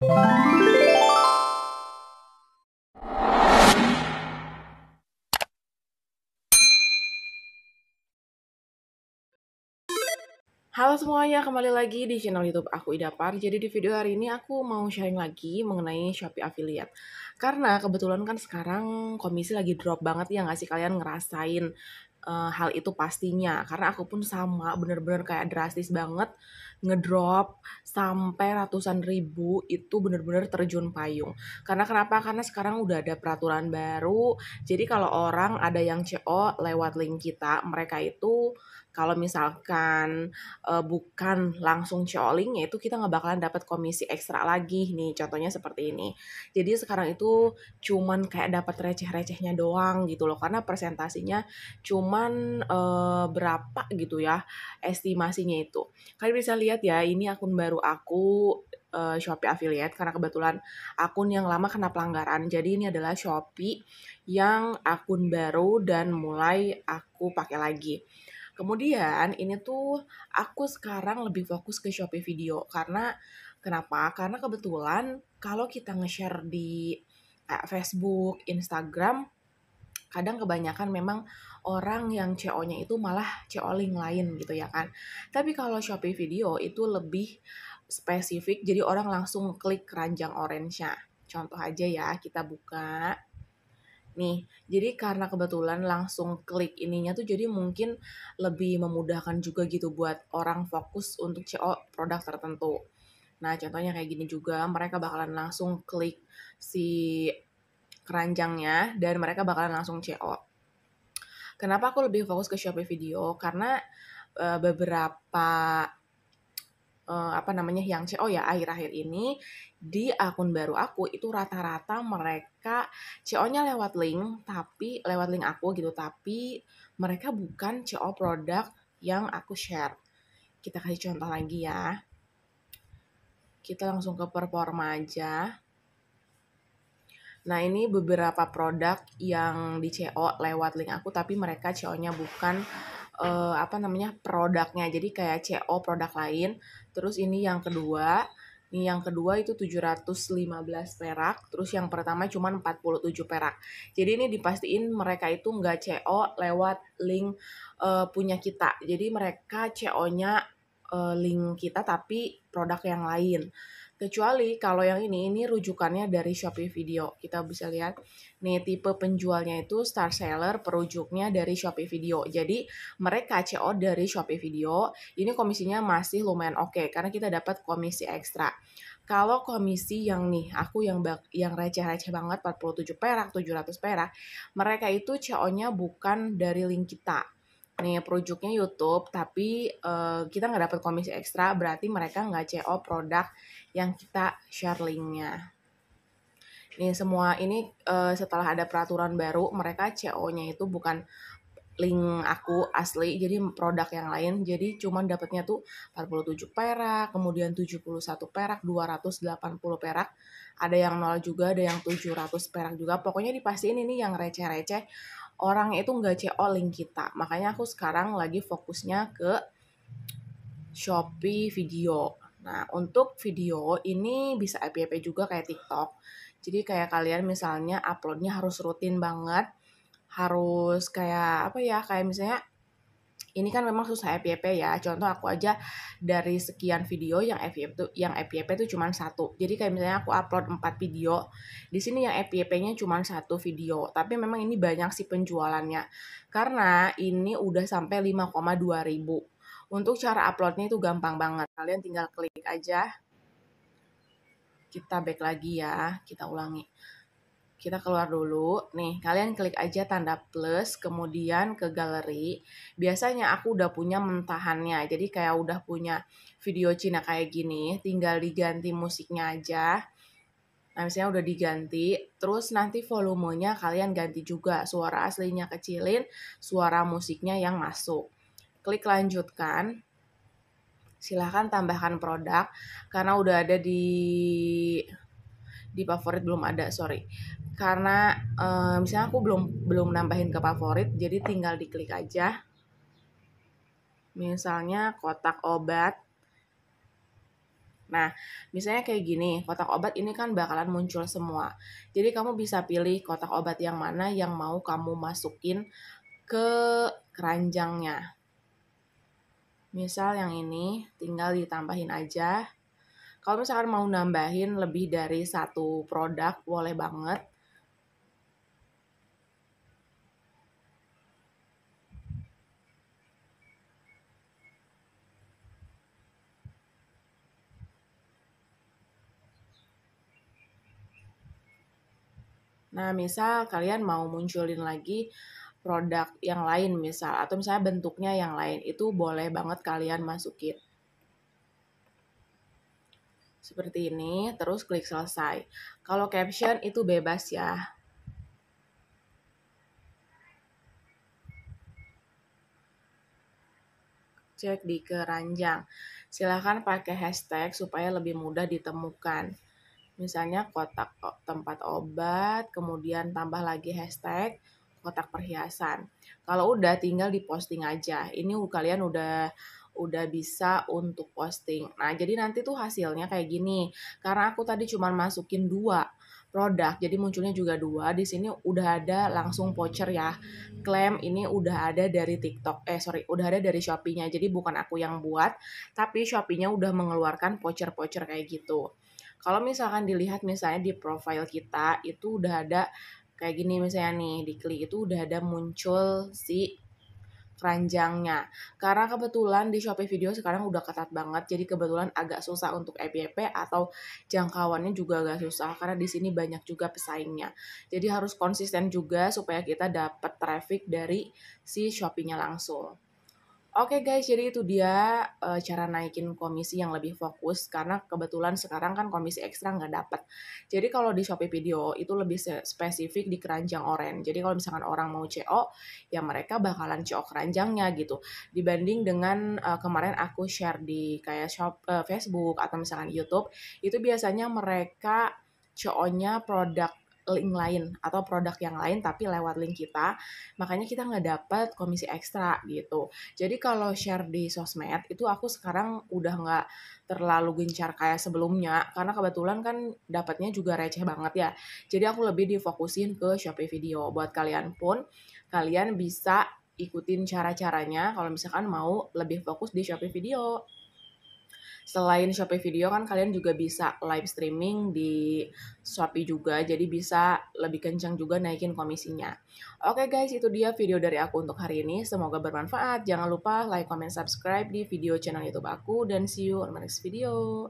Halo semuanya, kembali lagi di channel YouTube aku Ida Idapar. Jadi di video hari ini aku mau sharing lagi mengenai Shopee Affiliate. Karena kebetulan kan sekarang komisi lagi drop banget ya nggak sih kalian ngerasain uh, hal itu pastinya. Karena aku pun sama, bener-bener kayak drastis banget ngedrop sampai ratusan ribu itu bener-bener terjun payung. Karena kenapa? Karena sekarang udah ada peraturan baru. Jadi kalau orang ada yang CO lewat link kita, mereka itu kalau misalkan uh, bukan langsung calling, yaitu kita nggak bakalan dapat komisi ekstra lagi nih. Contohnya seperti ini. Jadi sekarang itu cuman kayak dapat receh-recehnya doang gitu loh, karena presentasinya cuman uh, berapa gitu ya estimasinya itu. Kalian bisa lihat ya, ini akun baru aku uh, Shopee affiliate karena kebetulan akun yang lama kena pelanggaran. Jadi ini adalah Shopee yang akun baru dan mulai aku pakai lagi. Kemudian ini tuh aku sekarang lebih fokus ke Shopee Video karena kenapa? Karena kebetulan kalau kita nge-share di eh, Facebook, Instagram, kadang kebanyakan memang orang yang CO-nya itu malah CO link lain gitu ya kan. Tapi kalau Shopee Video itu lebih spesifik, jadi orang langsung klik keranjang orange-nya. Contoh aja ya, kita buka nih. Jadi karena kebetulan langsung klik ininya tuh jadi mungkin lebih memudahkan juga gitu buat orang fokus untuk CO produk tertentu. Nah, contohnya kayak gini juga, mereka bakalan langsung klik si keranjangnya dan mereka bakalan langsung CO. Kenapa aku lebih fokus ke Shopee Video? Karena eh, beberapa uh, apa namanya yang CEO oh ya akhir-akhir ini di akun baru aku itu rata-rata mereka ceo nya lewat link tapi lewat link aku gitu tapi mereka bukan CEO produk yang aku share. Kita kasih contoh lagi ya. Kita langsung ke performa aja. Nah, ini beberapa produk yang di CO lewat link aku tapi mereka ceo nya bukan uh, apa namanya produknya jadi kayak CO produk lain terus ini yang kedua ini yang kedua itu 715 perak, terus yang pertama cuma 47 perak. Jadi ini dipastiin mereka itu nggak CO lewat link uh, punya kita. Jadi mereka CO-nya uh, eh, link kita tapi produk yang lain. Kecuali kalau yang ini, ini rujukannya dari Shopee Video. Kita bisa lihat, nih tipe penjualnya itu star seller, perujuknya dari Shopee Video. Jadi mereka CO dari Shopee Video, ini komisinya masih lumayan oke okay, karena kita dapat komisi ekstra. Kalau komisi yang nih, aku yang yang receh-receh banget 47 perak, 700 perak, mereka itu CO-nya bukan dari link kita nih produknya YouTube tapi uh, kita nggak dapat komisi ekstra berarti mereka nggak CO produk yang kita share linknya. Nih semua ini uh, setelah ada peraturan baru mereka CO-nya itu bukan link aku asli jadi produk yang lain jadi cuman dapatnya tuh 47 perak kemudian 71 perak 280 perak ada yang nol juga ada yang 700 perak juga pokoknya dipastiin ini yang receh-receh orang itu nggak CO link kita. Makanya aku sekarang lagi fokusnya ke Shopee video. Nah, untuk video ini bisa app juga kayak TikTok. Jadi kayak kalian misalnya uploadnya harus rutin banget, harus kayak apa ya, kayak misalnya ini kan memang susah FYP ya. Contoh aku aja dari sekian video yang FYP itu yang FYP itu cuma satu. Jadi kayak misalnya aku upload 4 video, di sini yang FYP-nya cuma satu video. Tapi memang ini banyak sih penjualannya. Karena ini udah sampai 5,2 ribu. Untuk cara uploadnya itu gampang banget. Kalian tinggal klik aja. Kita back lagi ya, kita ulangi kita keluar dulu. Nih, kalian klik aja tanda plus, kemudian ke galeri. Biasanya aku udah punya mentahannya, jadi kayak udah punya video Cina kayak gini, tinggal diganti musiknya aja. Nah, misalnya udah diganti, terus nanti volumenya kalian ganti juga. Suara aslinya kecilin, suara musiknya yang masuk. Klik lanjutkan. Silahkan tambahkan produk, karena udah ada di di favorit belum ada sorry karena uh, misalnya aku belum belum nambahin ke favorit jadi tinggal diklik aja misalnya kotak obat Nah, misalnya kayak gini, kotak obat ini kan bakalan muncul semua. Jadi kamu bisa pilih kotak obat yang mana yang mau kamu masukin ke keranjangnya. Misal yang ini tinggal ditambahin aja kalau misalkan mau nambahin lebih dari satu produk, boleh banget. Nah, misal kalian mau munculin lagi produk yang lain misal atau misalnya bentuknya yang lain itu boleh banget kalian masukin seperti ini, terus klik selesai. Kalau caption itu bebas ya. Cek di keranjang. Silahkan pakai hashtag supaya lebih mudah ditemukan. Misalnya kotak tempat obat, kemudian tambah lagi hashtag kotak perhiasan. Kalau udah tinggal diposting aja. Ini kalian udah udah bisa untuk posting. Nah, jadi nanti tuh hasilnya kayak gini. Karena aku tadi cuma masukin dua produk. Jadi munculnya juga dua. Di sini udah ada langsung voucher ya. Klaim ini udah ada dari TikTok. Eh sorry, udah ada dari Shopee-nya. Jadi bukan aku yang buat, tapi Shopee-nya udah mengeluarkan voucher-voucher kayak gitu. Kalau misalkan dilihat misalnya di profile kita itu udah ada kayak gini misalnya nih di klik itu udah ada muncul si keranjangnya. Karena kebetulan di Shopee Video sekarang udah ketat banget, jadi kebetulan agak susah untuk FYP atau jangkauannya juga agak susah karena di sini banyak juga pesaingnya. Jadi harus konsisten juga supaya kita dapat traffic dari si Shopee-nya langsung. Oke guys, jadi itu dia uh, cara naikin komisi yang lebih fokus karena kebetulan sekarang kan komisi ekstra nggak dapat. Jadi kalau di Shopee Video itu lebih spesifik di keranjang oren. Jadi kalau misalkan orang mau CO, ya mereka bakalan CO keranjangnya gitu. Dibanding dengan uh, kemarin aku share di kayak shop uh, Facebook atau misalkan YouTube, itu biasanya mereka CO-nya produk link lain atau produk yang lain tapi lewat link kita makanya kita nggak dapat komisi ekstra gitu jadi kalau share di sosmed itu aku sekarang udah nggak terlalu gencar kayak sebelumnya karena kebetulan kan dapatnya juga receh banget ya jadi aku lebih difokusin ke Shopee video buat kalian pun kalian bisa ikutin cara-caranya kalau misalkan mau lebih fokus di Shopee video Selain Shopee Video kan kalian juga bisa live streaming di Shopee juga, jadi bisa lebih kencang juga naikin komisinya. Oke guys, itu dia video dari aku untuk hari ini. Semoga bermanfaat. Jangan lupa like, comment, subscribe di video channel YouTube aku dan see you on my next video.